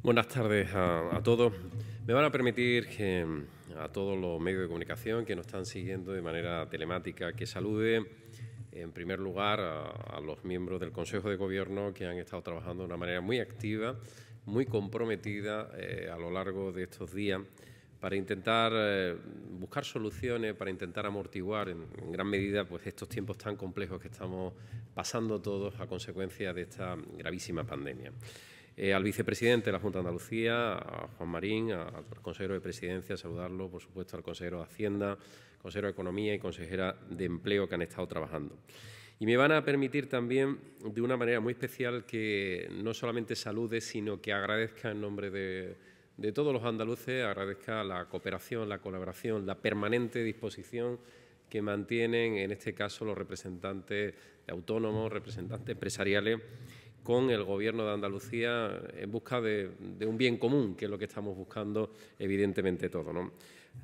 Buenas tardes a, todos. Me van a permitir que a todos los medios de comunicación que nos están siguiendo de manera telemática que salude en primer lugar a, los miembros del Consejo de Gobierno que han estado trabajando de una manera muy activa, muy comprometida eh, a lo largo de estos días para intentar eh, buscar soluciones, para intentar amortiguar en, en, gran medida pues, estos tiempos tan complejos que estamos pasando todos a consecuencia de esta gravísima pandemia. Eh, al vicepresidente de la Junta de Andalucía, a Juan Marín, al consejero de Presidencia, saludarlo, por supuesto, al consejero de Hacienda, consejero de Economía y consejera de Empleo que han estado trabajando. Y me van a permitir también, de una manera muy especial, que no solamente salude, sino que agradezca en nombre de, todos los andaluces, agradezca la cooperación, la colaboración, la permanente disposición que mantienen, en este caso, los representantes autónomos, representantes empresariales con el Gobierno de Andalucía en busca de, un bien común, que es lo que estamos buscando evidentemente todo. ¿no?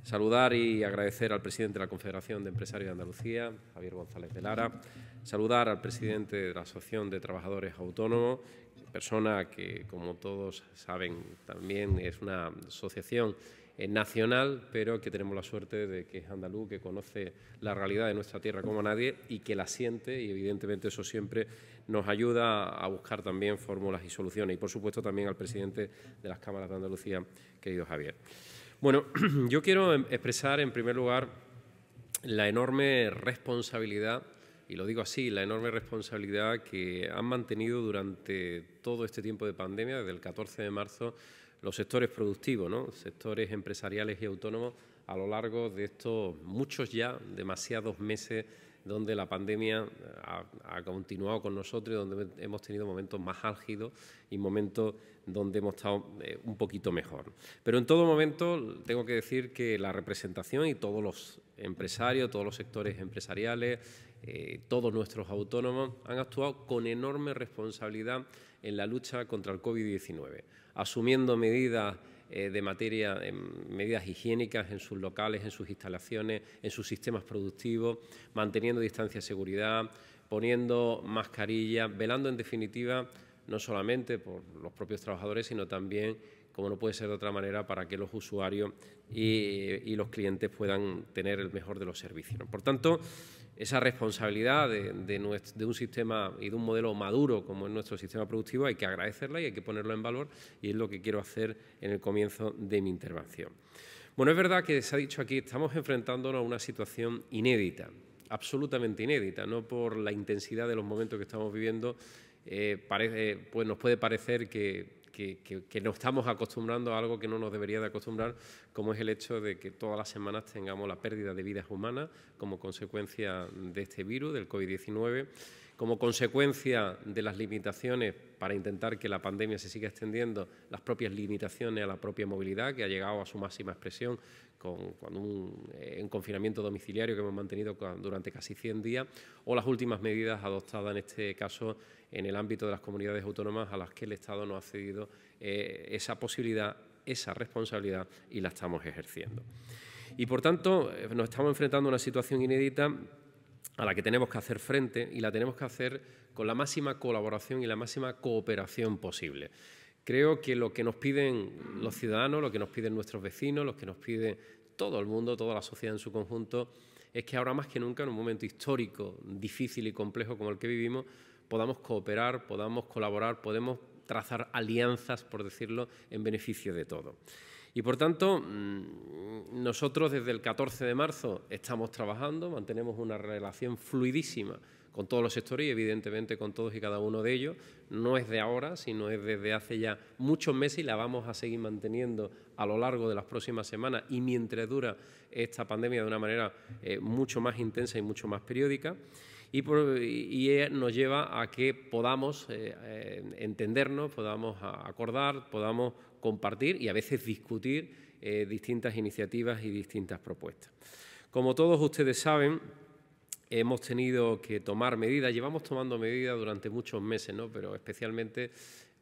Saludar y agradecer al presidente de la Confederación de Empresarios de Andalucía, Javier González de Lara. Saludar al presidente de la Asociación de Trabajadores Autónomos, persona que, como todos saben, también es una asociación nacional, pero que tenemos la suerte de que es andaluz, que conoce la realidad de nuestra tierra como nadie y que la siente y evidentemente eso siempre nos ayuda a buscar también fórmulas y soluciones. Y, por supuesto, también al presidente de las Cámaras de Andalucía, querido Javier. Bueno, yo quiero em, expresar, en primer lugar, la enorme responsabilidad y lo digo así, la enorme responsabilidad que han mantenido durante todo este tiempo de pandemia, desde el 14 de marzo, los sectores productivos, ¿no? sectores empresariales y autónomos a lo largo de estos muchos ya, demasiados meses donde la pandemia eh, ha, continuado con nosotros y donde hemos tenido momentos más álgidos y momentos donde hemos estado eh, un poquito mejor. Pero en todo momento tengo que decir que la representación y todos los empresarios, todos los sectores empresariales, eh, todos nuestros autónomos han actuado con enorme responsabilidad en la lucha contra el COVID-19, asumiendo medidas eh, de materia, en medidas higiénicas en sus locales, en sus instalaciones, en sus sistemas productivos, manteniendo distancia de seguridad, poniendo mascarillas, velando en definitiva no solamente por los propios trabajadores, sino también, como no puede ser de otra manera, para que los usuarios y, los clientes puedan tener el mejor de los servicios. Por tanto, esa responsabilidad de, un sistema y de un modelo maduro como es nuestro sistema productivo, hay que agradecerla y hay que ponerlo en valor y es lo que quiero hacer en el comienzo de mi intervención. Bueno, es verdad que se ha dicho aquí, estamos enfrentándonos a una situación inédita, absolutamente inédita, no por la intensidad de los momentos que estamos viviendo, eh, eh, pues nos puede parecer que, que, que, nos estamos acostumbrando a algo que no nos debería de acostumbrar, como es el hecho de que todas las semanas tengamos la pérdida de vidas humanas como consecuencia de este virus, del COVID-19. Como consecuencia de las limitaciones para intentar que la pandemia se siga extendiendo, las propias limitaciones a la propia movilidad, que ha llegado a su máxima expresión con, un, eh, confinamiento domiciliario que hemos mantenido durante casi 100 días, o las últimas medidas adoptadas en este caso en el ámbito de las comunidades autónomas a las que el Estado no ha cedido eh, esa posibilidad, esa responsabilidad y la estamos ejerciendo. Y por tanto, eh, nos estamos enfrentando a una situación inédita a la que tenemos que hacer frente y la tenemos que hacer con la máxima colaboración y la máxima cooperación posible. Creo que lo que nos piden los ciudadanos, lo que nos piden nuestros vecinos, lo que nos pide todo el mundo, toda la sociedad en su conjunto, es que ahora más que nunca, en un momento histórico, difícil y complejo como el que vivimos, podamos cooperar, podamos colaborar, podemos trazar alianzas, por decirlo, en beneficio de todo. Y por tanto, mm, nosotros desde el 14 de marzo estamos trabajando, mantenemos una relación fluidísima con todos los sectores y evidentemente con todos y cada uno de ellos. No es de ahora, sino es desde hace ya muchos meses y la vamos a seguir manteniendo a lo largo de las próximas semanas y mientras dura esta pandemia de una manera eh, mucho más intensa y mucho más periódica y, nos lleva a que podamos eh, eh, entendernos, podamos acordar, podamos compartir y a veces discutir eh, distintas iniciativas y distintas propuestas. Como todos ustedes saben, hemos tenido que tomar medidas, llevamos tomando medidas durante muchos meses, ¿no? pero especialmente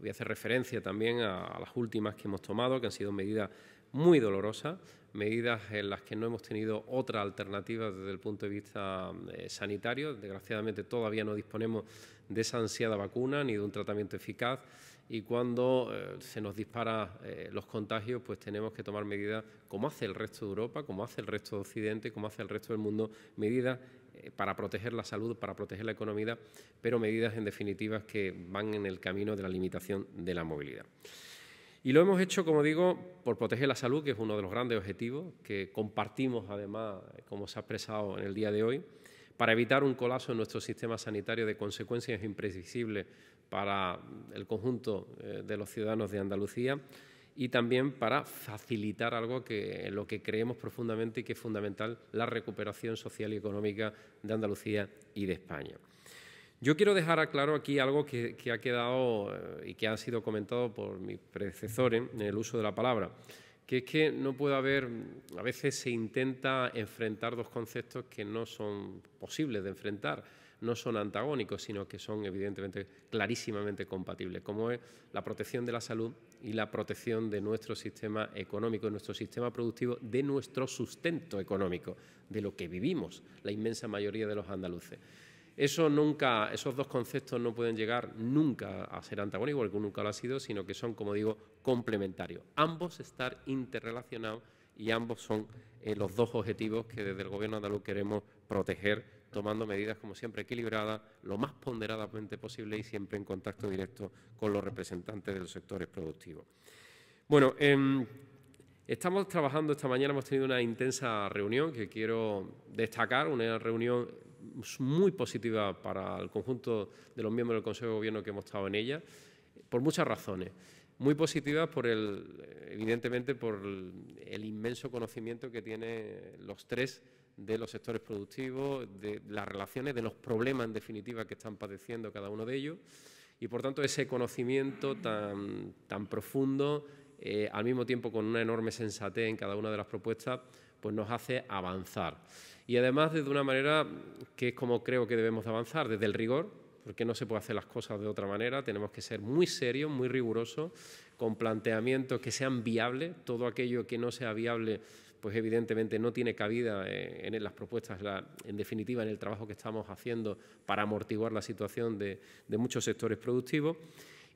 voy a hacer referencia también a las últimas que hemos tomado, que han sido medidas muy dolorosas, medidas en las que no hemos tenido otra alternativa desde el punto de vista eh, sanitario. Desgraciadamente todavía no disponemos de esa ansiada vacuna ni de un tratamiento eficaz y cuando eh, se nos disparan eh, los contagios, pues tenemos que tomar medidas como hace el resto de Europa, como hace el resto de Occidente, como hace el resto del mundo, medidas para proteger la salud, para proteger la economía, pero medidas en definitiva que van en el camino de la limitación de la movilidad. Y lo hemos hecho, como digo, por proteger la salud, que es uno de los grandes objetivos que compartimos, además, como se ha expresado en el día de hoy, para evitar un colapso en nuestro sistema sanitario de consecuencias imprevisibles para el conjunto eh, de los ciudadanos de Andalucía y también para facilitar algo que en lo que creemos profundamente y que es fundamental, la recuperación social y económica de Andalucía y de España. Yo quiero dejar claro aquí algo que, ha quedado eh, y que ha sido comentado por mis predecesores en el uso de la palabra, que es que no puede haber, a veces se intenta enfrentar dos conceptos que no son posibles de enfrentar, no son antagónicos, sino que son evidentemente clarísimamente compatibles, como es la protección de la salud y la protección de nuestro sistema económico, de nuestro sistema productivo, de nuestro sustento económico, de lo que vivimos la inmensa mayoría de los andaluces eso nunca, esos dos conceptos no pueden llegar nunca a ser antagónicos, que nunca lo ha sido, sino que son, como digo, complementarios. Ambos están interrelacionados y ambos son eh, los dos objetivos que desde el Gobierno andaluz queremos proteger, tomando medidas, como siempre, equilibradas, lo más ponderadamente posible y siempre en contacto directo con los representantes de los sectores productivos. Bueno, em, estamos trabajando esta mañana, hemos tenido una intensa reunión que quiero destacar, una reunión muy positiva para el conjunto de los miembros del Consejo de Gobierno que hemos estado en ella, por muchas razones. Muy positiva, por el, evidentemente, por el, inmenso conocimiento que tienen los tres de los sectores productivos, de las relaciones, de los problemas en definitiva que están padeciendo cada uno de ellos y por tanto ese conocimiento tan, tan profundo, eh, al mismo tiempo con una enorme sensatez en cada una de las propuestas, pues nos hace avanzar y además desde una manera que es como creo que debemos avanzar, desde el rigor, porque no se puede hacer las cosas de otra manera, tenemos que ser muy serios, muy rigurosos, con planteamientos que sean viables, todo aquello que no sea viable pues evidentemente no tiene cabida eh, en las propuestas, en definitiva en el trabajo que estamos haciendo para amortiguar la situación de, muchos sectores productivos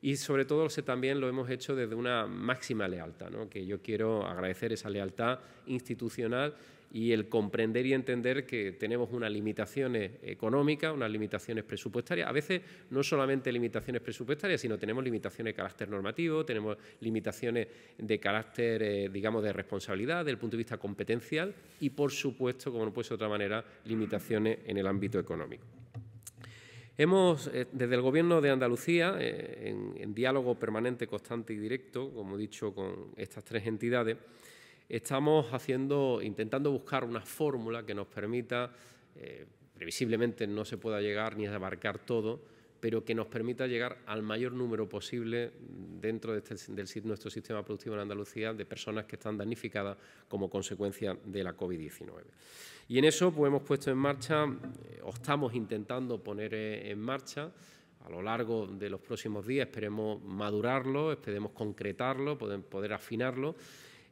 y sobre todo también lo hemos hecho desde una máxima lealtad, que yo quiero agradecer esa lealtad institucional y el comprender y entender que tenemos unas limitaciones económicas, unas limitaciones presupuestarias, a veces no solamente limitaciones presupuestarias, sino tenemos limitaciones de carácter normativo, tenemos limitaciones de carácter, eh, digamos, de responsabilidad, desde el punto de vista competencial y, por supuesto, como no puede ser de otra manera, limitaciones en el ámbito económico. Hemos, eh, desde el Gobierno de Andalucía, eh, en, diálogo permanente, constante y directo, como he dicho, con estas tres entidades, estamos haciendo, intentando buscar una fórmula que nos permita, eh, previsiblemente no se pueda llegar ni abarcar todo, pero que nos permita llegar al mayor número posible dentro de este, nuestro sistema productivo en Andalucía de personas que están damnificadas como consecuencia de la COVID-19. Y en eso pues, hemos puesto en marcha, eh, o estamos intentando poner eh, en marcha, a lo largo de los próximos días esperemos madurarlo, esperemos concretarlo, poder afinarlo,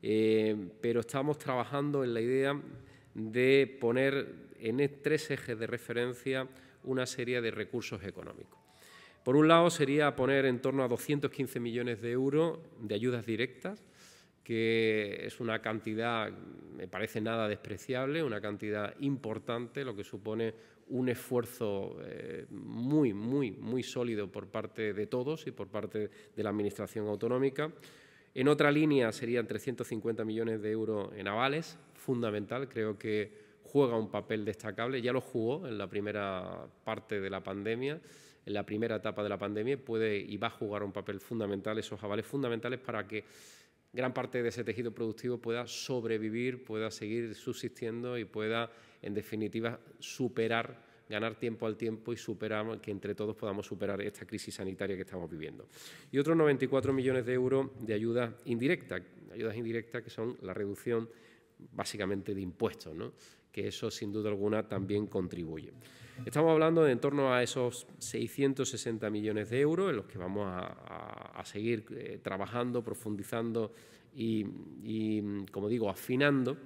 eh, pero estamos trabajando en la idea de poner en e-, tres ejes de referencia una serie de recursos económicos. Por un lado, sería poner en torno a 215 millones de euros de ayudas directas, que es una cantidad, me parece nada despreciable, una cantidad importante, lo que supone un esfuerzo eh, muy, muy, muy sólido por parte de todos y por parte de la Administración autonómica. En otra línea serían 350 millones de euros en avales, fundamental, creo que juega un papel destacable, ya lo jugó en la primera parte de la pandemia, en la primera etapa de la pandemia, puede y va a jugar un papel fundamental, esos avales fundamentales para que gran parte de ese tejido productivo pueda sobrevivir, pueda seguir subsistiendo y pueda, en definitiva, superar ganar tiempo al tiempo y superamos, que entre todos podamos superar esta crisis sanitaria que estamos viviendo. Y otros 94 millones de euros de ayuda indirecta ayudas indirectas que son la reducción básicamente de impuestos, que eso sin duda alguna también contribuye. Estamos hablando de en torno a esos 660 millones de euros en los que vamos a, seguir eh, trabajando, profundizando y, como digo, afinando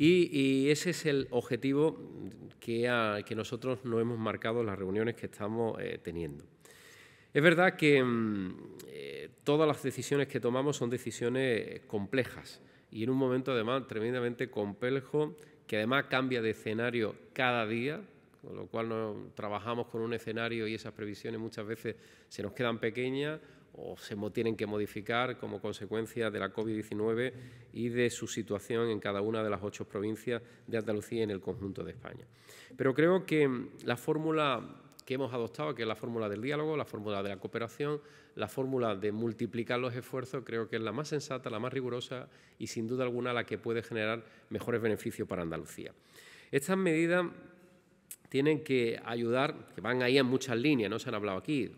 y, ese es el objetivo que, nosotros nos hemos marcado en las reuniones que estamos eh, teniendo. Es verdad que mm, eh, todas las decisiones que tomamos son decisiones complejas y en un momento además tremendamente complejo que además cambia de escenario cada día, con lo cual trabajamos con un escenario y esas previsiones muchas veces se nos quedan pequeñas o se tienen que modificar como consecuencia de la COVID-19 y de su situación en cada una de las ocho provincias de Andalucía y en el conjunto de España. Pero creo que la fórmula que hemos adoptado, que es la fórmula del diálogo, la fórmula de la cooperación, la fórmula de multiplicar los esfuerzos, creo que es la más sensata, la más rigurosa y sin duda alguna la que puede generar mejores beneficios para Andalucía. Estas medidas tienen que ayudar, que van ahí en muchas líneas, no se han hablado aquí,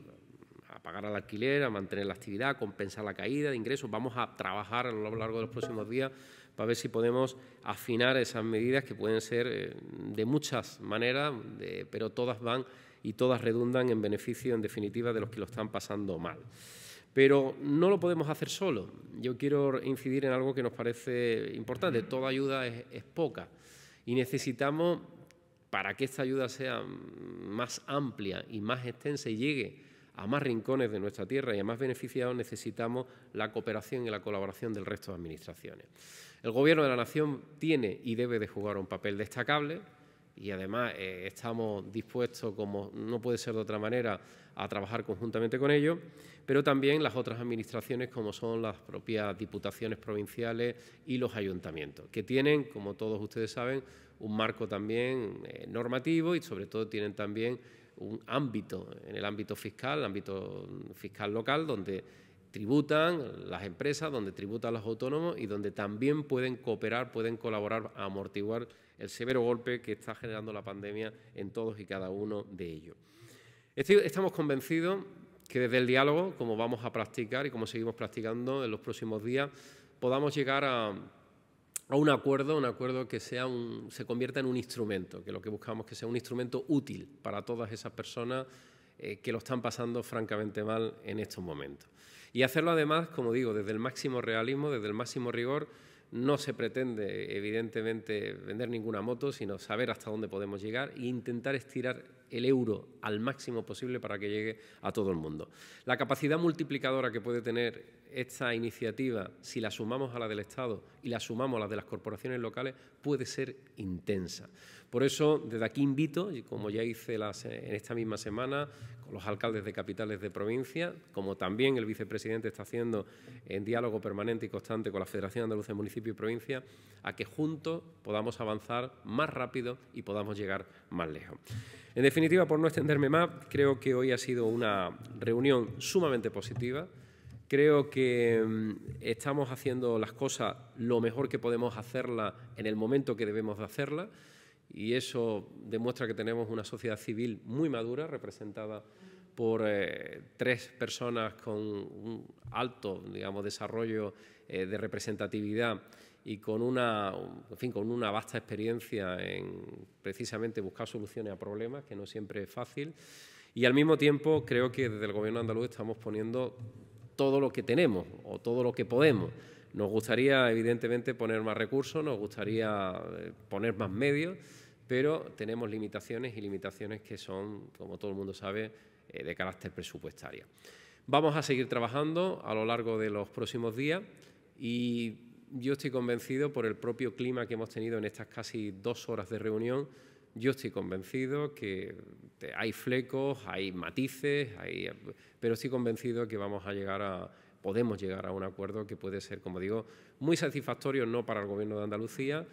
a pagar al alquiler, a mantener la actividad, a compensar la caída de ingresos. Vamos a trabajar a lo largo de los próximos días para ver si podemos afinar esas medidas que pueden ser eh, de muchas maneras, pero todas van y todas redundan en beneficio, en definitiva, de los que lo están pasando mal. Pero no lo podemos hacer solo. Yo quiero incidir en algo que nos parece importante. Toda ayuda es poca y necesitamos, para que esta ayuda sea más amplia y más extensa y llegue a más rincones de nuestra tierra y a más beneficiados necesitamos la cooperación y la colaboración del resto de administraciones. El Gobierno de la Nación tiene y debe de jugar un papel destacable y además eh, estamos dispuestos, como no puede ser de otra manera, a trabajar conjuntamente con ellos, pero también las otras administraciones como son las propias diputaciones provinciales y los ayuntamientos, que tienen, como todos ustedes saben, un marco también eh, normativo y sobre todo tienen también un ámbito, en el ámbito fiscal, el ámbito fiscal local, donde tributan las empresas, donde tributan los autónomos y donde también pueden cooperar, pueden colaborar a amortiguar el severo golpe que está generando la pandemia en todos y cada uno de ellos. estamos convencidos que desde el diálogo, como vamos a practicar y como seguimos practicando en los próximos días, podamos llegar a a un acuerdo, un acuerdo que sea se convierta en un instrumento, que lo que buscamos es que sea un instrumento útil para todas esas personas eh, que lo están pasando francamente mal en estos momentos. Y hacerlo además, como digo, desde el máximo realismo, desde el máximo rigor, no se pretende, evidentemente, vender ninguna moto, sino saber hasta dónde podemos llegar e intentar estirar el euro al máximo posible para que llegue a todo el mundo. La capacidad multiplicadora que puede tener esta iniciativa, si la sumamos a la del Estado y la sumamos a la de las corporaciones locales, puede ser intensa. Por eso, desde aquí invito, como ya hice en esta misma semana con los alcaldes de capitales de provincia, como también el vicepresidente está haciendo en diálogo permanente y constante con la Federación Andaluza de Municipios y provincia, a que juntos podamos avanzar más rápido y podamos llegar más lejos. En definitiva, por no extenderme más, creo que hoy ha sido una reunión sumamente positiva. Creo que mm, estamos haciendo las cosas lo mejor que podemos hacerlas en el momento que debemos de hacerlas y eso demuestra que tenemos una sociedad civil muy madura, representada por eh, tres personas con un alto digamos, desarrollo eh, de representatividad y con una, en fin, con una vasta experiencia en precisamente buscar soluciones a problemas, que no siempre es fácil. Y al mismo tiempo creo que desde el Gobierno andaluz estamos poniendo todo lo que tenemos o todo lo que podemos. Nos gustaría, evidentemente, poner más recursos, nos gustaría eh, poner más medios, pero tenemos limitaciones y limitaciones que son, como todo el mundo sabe, eh, de carácter presupuestario. Vamos a seguir trabajando a lo largo de los próximos días y yo estoy convencido por el propio clima que hemos tenido en estas casi dos horas de reunión, yo estoy convencido que hay flecos, hay matices, pero estoy convencido que vamos a llegar a, podemos llegar a un acuerdo que puede ser, como digo, muy satisfactorio no para el Gobierno de Andalucía,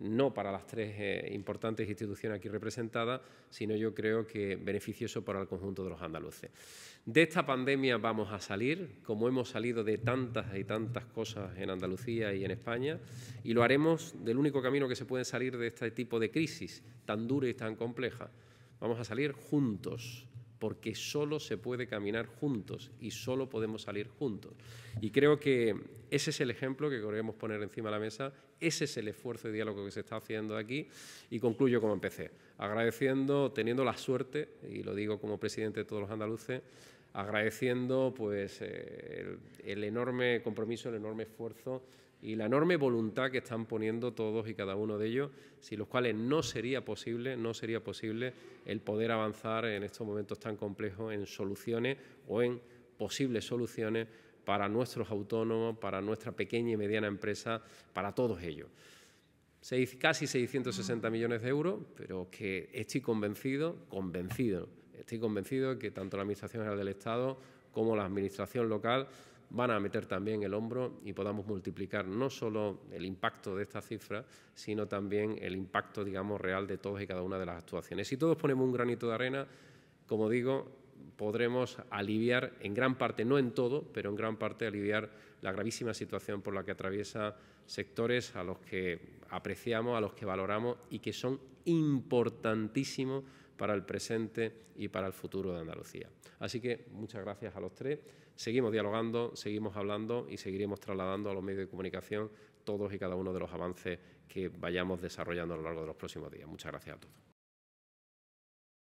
no para las tres eh, importantes instituciones aquí representadas, sino yo creo que beneficioso para el conjunto de los andaluces. De esta pandemia vamos a salir, como hemos salido de tantas y tantas cosas en Andalucía y en España, y lo haremos del único camino que se puede salir de este tipo de crisis tan dura y tan compleja. Vamos a salir juntos, porque solo se puede caminar juntos y solo podemos salir juntos. Y creo que ese es el ejemplo que queremos poner encima de la mesa, ese es el esfuerzo de diálogo que se está haciendo aquí y concluyo como empecé, agradeciendo, teniendo la suerte, y lo digo como presidente de todos los andaluces, agradeciendo pues, eh, el enorme compromiso, el enorme esfuerzo y la enorme voluntad que están poniendo todos y cada uno de ellos, sin los cuales no sería posible, no sería posible el poder avanzar en estos momentos tan complejos en soluciones o en posibles soluciones para nuestros autónomos, para nuestra pequeña y mediana empresa, para todos ellos. Seis, casi 660 millones de euros, pero que estoy convencido, convencido, estoy convencido de que tanto la Administración General del Estado como la Administración local van a meter también el hombro y podamos multiplicar no solo el impacto de esta cifra, sino también el impacto, digamos, real de todas y cada una de las actuaciones. Si todos ponemos un granito de arena, como digo, podremos aliviar en gran parte, no en todo, pero en gran parte aliviar la gravísima situación por la que atraviesa sectores a los que apreciamos, a los que valoramos y que son importantísimos para el presente y para el futuro de Andalucía. Así que muchas gracias a los tres seguimos dialogando, seguimos hablando y seguiremos trasladando a los medios de comunicación todos y cada uno de los avances que vayamos desarrollando a lo largo de los próximos días. Muchas gracias a todos.